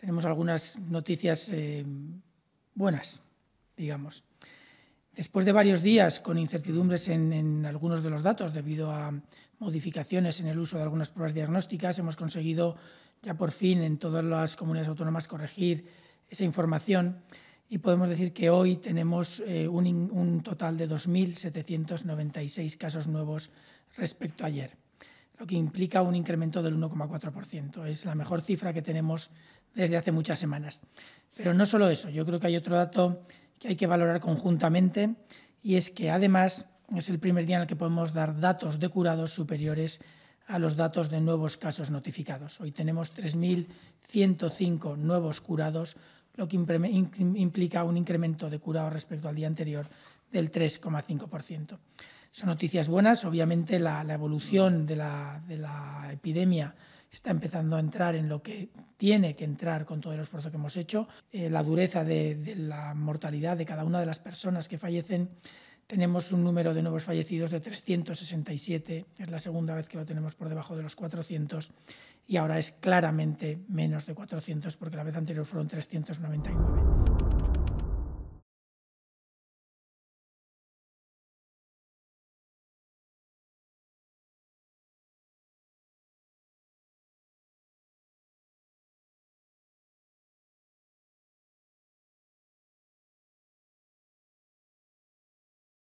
tenemos algunas noticias eh, buenas, digamos. Después de varios días con incertidumbres en, algunos de los datos debido a modificaciones en el uso de algunas pruebas diagnósticas, hemos conseguido ya por fin en todas las comunidades autónomas corregir esa información y podemos decir que hoy tenemos eh, un, un total de 2.796 casos nuevos respecto a ayer lo que implica un incremento del 1,4%. Es la mejor cifra que tenemos desde hace muchas semanas. Pero no solo eso, yo creo que hay otro dato que hay que valorar conjuntamente y es que además es el primer día en el que podemos dar datos de curados superiores a los datos de nuevos casos notificados. Hoy tenemos 3.105 nuevos curados, lo que implica un incremento de curados respecto al día anterior del 3,5%. Son noticias buenas, obviamente la, evolución de la, epidemia está empezando a entrar en lo que tiene que entrar con todo el esfuerzo que hemos hecho. Eh, la dureza de, de, la mortalidad de cada una de las personas que fallecen. Tenemos un número de nuevos fallecidos de 367, es la segunda vez que lo tenemos por debajo de los 400 y ahora es claramente menos de 400 porque la vez anterior fueron 399.